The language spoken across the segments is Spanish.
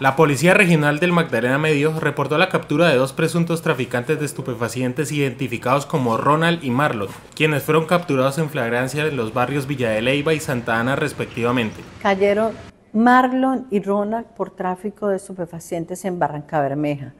La Policía Regional del Magdalena Medio reportó la captura de dos presuntos traficantes de estupefacientes identificados como Ronald y Marlon, quienes fueron capturados en flagrancia en los barrios Villa de Leiva y Santa Ana respectivamente. Cayeron Marlon y Ronald por tráfico de estupefacientes en Barranca Bermeja,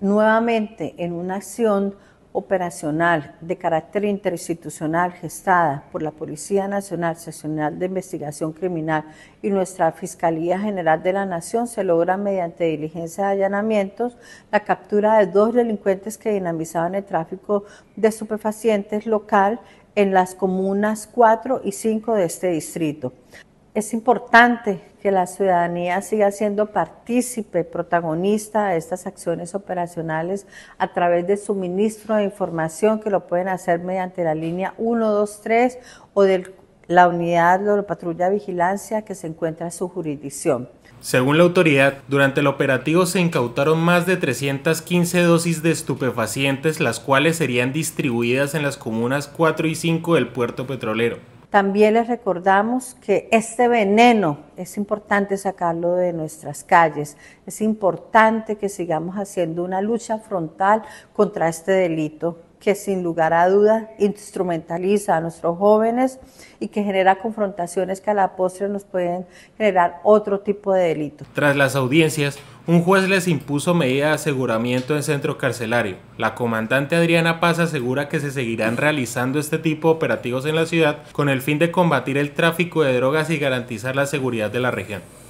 nuevamente en una acción operacional de carácter interinstitucional gestada por la Policía Nacional Seccional de Investigación Criminal y nuestra Fiscalía General de la Nación se logra mediante diligencia de allanamientos la captura de dos delincuentes que dinamizaban el tráfico de superfacientes local en las comunas 4 y 5 de este distrito es importante que la ciudadanía siga siendo partícipe, protagonista de estas acciones operacionales a través de suministro de información que lo pueden hacer mediante la línea 123 o de la unidad de patrulla vigilancia que se encuentra en su jurisdicción. Según la autoridad, durante el operativo se incautaron más de 315 dosis de estupefacientes, las cuales serían distribuidas en las comunas 4 y 5 del puerto petrolero. También les recordamos que este veneno es importante sacarlo de nuestras calles. Es importante que sigamos haciendo una lucha frontal contra este delito que sin lugar a dudas instrumentaliza a nuestros jóvenes y que genera confrontaciones que a la postre nos pueden generar otro tipo de delito. Tras las audiencias, un juez les impuso medida de aseguramiento en centro carcelario. La comandante Adriana Paz asegura que se seguirán realizando este tipo de operativos en la ciudad con el fin de combatir el tráfico de drogas y garantizar la seguridad de la región.